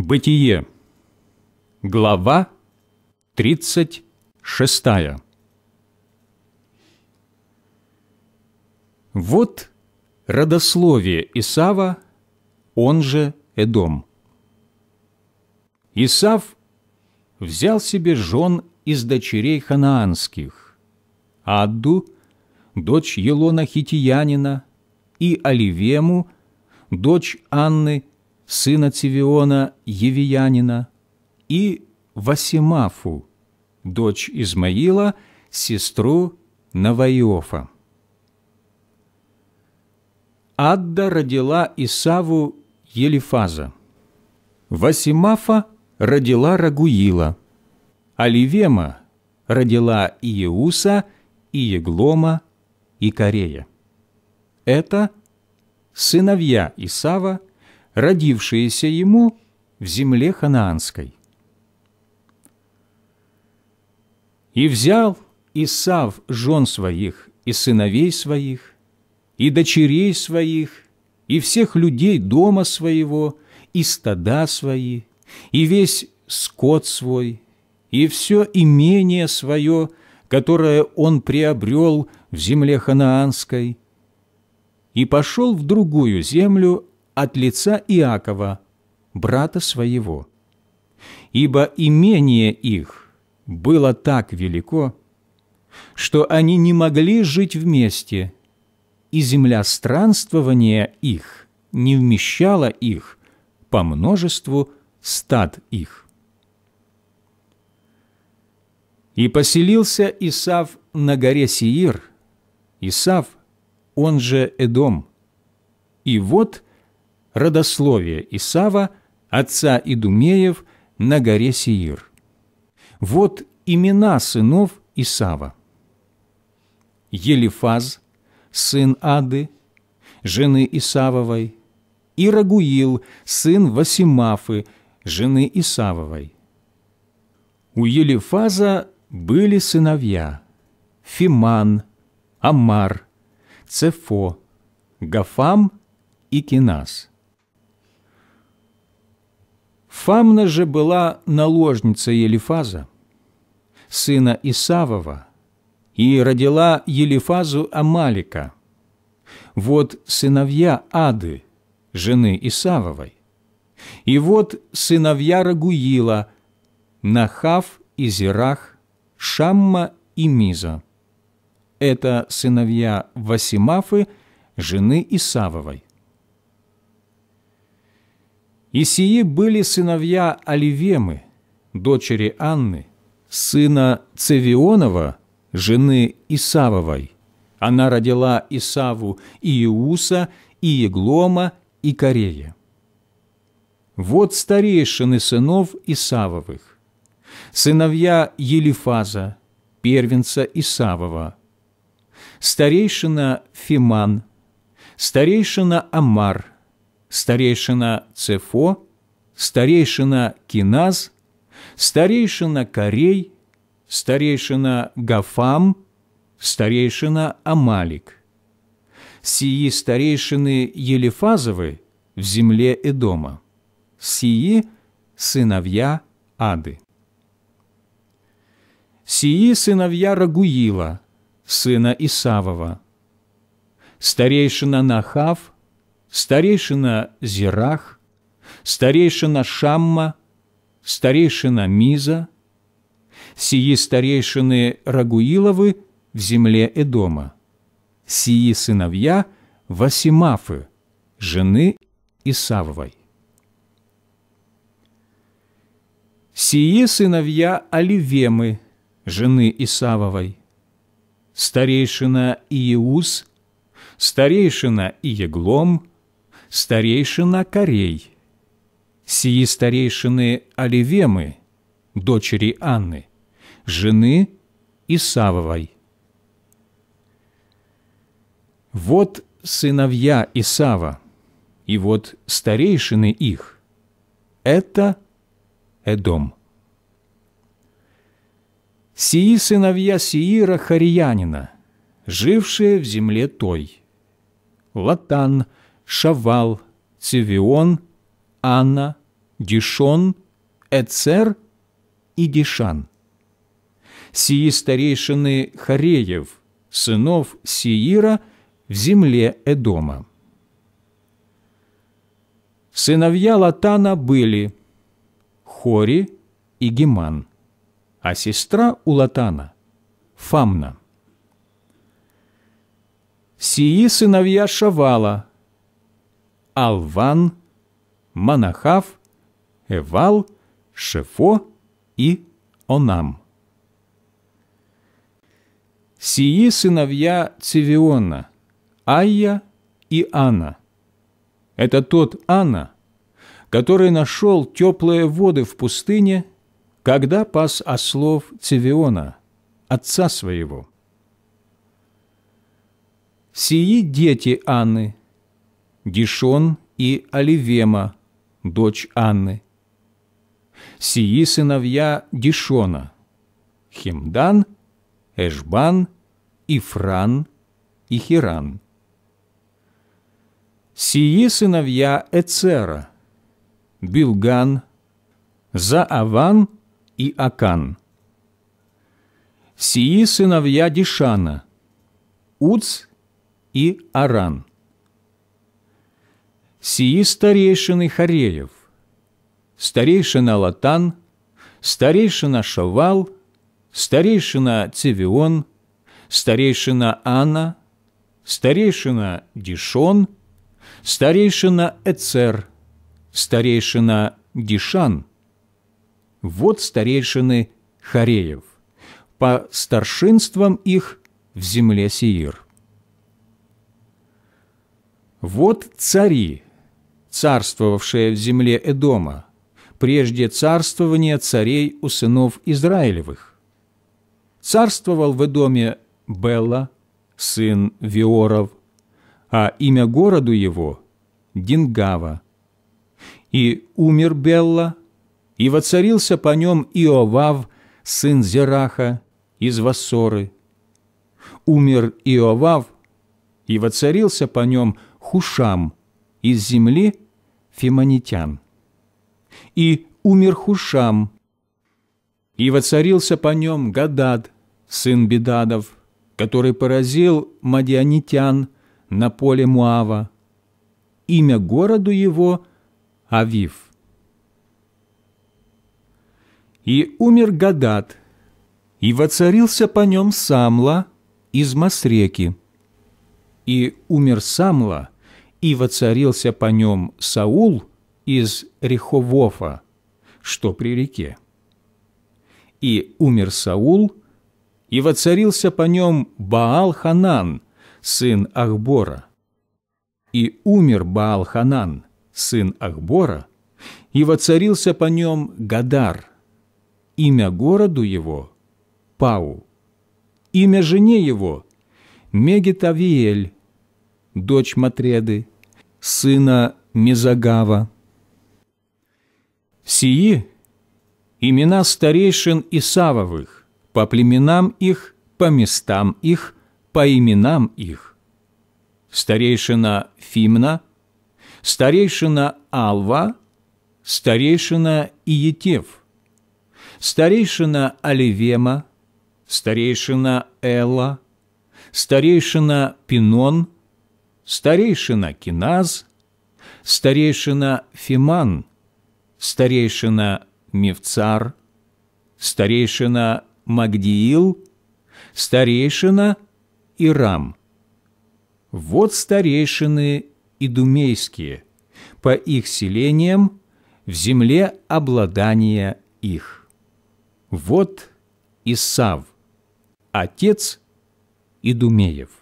Бытие. Глава 36. Вот родословие Исава, он же Эдом. Исав взял себе жен из дочерей ханаанских, Адду, дочь Елона Хитиянина, и Оливему, дочь Анны сына Цивиона Евиянина, и Васимафу, дочь Измаила, сестру Наваиофа. Адда родила Исаву Елифаза. Васимафа родила Рагуила. Аливема родила Иеуса, и Еглома и Корея. Это сыновья Исава – родившиеся ему в земле ханаанской. И взял Исав жен своих и сыновей своих, и дочерей своих, и всех людей дома своего, и стада свои, и весь скот свой, и все имение свое, которое он приобрел в земле ханаанской, и пошел в другую землю от лица Иакова, брата своего. Ибо имение их было так велико, что они не могли жить вместе, и земля странствования их не вмещала их по множеству стад их. И поселился Исав на горе Сиир, Исав, он же Эдом. И вот родословие Исава, отца Идумеев, на горе Сиир. Вот имена сынов Исава. Елифаз, сын Ады, жены Исавовой, и Рагуил, сын Васимафы, жены Исавовой. У Елифаза были сыновья Фиман, Амар, Цефо, Гафам и Кинас. Фамна же была наложница Елифаза, сына Исавова, и родила Елифазу Амалика. Вот сыновья Ады, жены Исавовой. И вот сыновья Рагуила, Нахав и Зирах, Шамма и Миза. Это сыновья Васимафы, жены Исавовой. И сии были сыновья Оливемы, дочери Анны, сына Цевионова, жены Исавовой. Она родила Исаву и Иуса, и Иглома, и Корея. Вот старейшины сынов Исавовых, сыновья Елифаза, первенца Исавова, старейшина Фиман, старейшина Амар – старейшина Цефо, старейшина Киназ, старейшина Корей, старейшина Гафам, старейшина Амалик. Сии старейшины Елифазовы в земле Эдома, сии сыновья Ады. Сии сыновья Рагуила, сына Исавова, старейшина Нахав – старейшина Зирах, старейшина Шамма, старейшина Миза, сии старейшины Рагуиловы в земле Эдома, сии сыновья Васимафы, жены Исавовой. Сие сыновья Оливемы, жены Исавовой, старейшина Иеус, старейшина Иеглом, старейшина Корей. Сии старейшины Оливемы, дочери Анны, жены Исавовой. Вот сыновья Исава, и вот старейшины их – это Эдом. Сии сыновья Сиира Хариянина, жившие в земле той – Латан – Шавал, Цивион, Анна, Дишон, Эцер и Дишан. Сии старейшины Хареев, сынов Сиира, в земле Эдома. Сыновья Латана были Хори и Геман, а сестра у Латана – Фамна. Сии сыновья Шавала – Алван, Манахав, Эвал, Шефо и Онам. Сии сыновья Цивиона, Айя и Анна. Это тот Анна, который нашел теплые воды в пустыне, когда пас ослов Цивиона, отца своего. Сии дети Анны, Дишон и Оливема, дочь Анны. Сии сыновья Дишона – Химдан, Эшбан, Ифран и Хиран. Сии сыновья Эцера – Билган, Зааван и Акан. Сии сыновья Дишана – Уц и Аран сии старейшины Хареев, старейшина Латан, старейшина Шавал, старейшина Цивион, старейшина Анна, старейшина Дишон, старейшина Эцер, старейшина Дишан. Вот старейшины Хареев. По старшинствам их в земле Сиир. Вот цари – царствовавшее в земле Эдома, прежде царствования царей у сынов Израилевых. Царствовал в Эдоме Белла, сын Виоров, а имя городу его – Дингава. И умер Белла, и воцарился по нем Иовав, сын Зераха, из Вассоры. Умер Иовав, и воцарился по нем Хушам из земли фимонитян. И умер Хушам, и воцарился по нем Гадад, сын Бедадов, который поразил мадианитян на поле Муава. Имя городу его – Авив. И умер Гадад, и воцарился по нем Самла из Масреки. И умер Самла – и воцарился по нем Саул из Реховофа, что при реке. И умер Саул, и воцарился по нем Баал-Ханан, сын Ахбора. И умер Баал-Ханан, сын Ахбора, и воцарился по нем Гадар. Имя городу его – Пау. Имя жене его – Мегетавиэль, дочь Матреды, сына Мезагава. Сии – имена старейшин Исавовых, по племенам их, по местам их, по именам их. Старейшина Фимна, старейшина Алва, старейшина Иетев, старейшина Оливема, старейшина Элла, старейшина Пинон – старейшина Киназ, старейшина Фиман, старейшина Мевцар, старейшина Магдиил, старейшина Ирам. Вот старейшины идумейские, по их селениям, в земле обладания их. Вот Исав, отец Идумеев.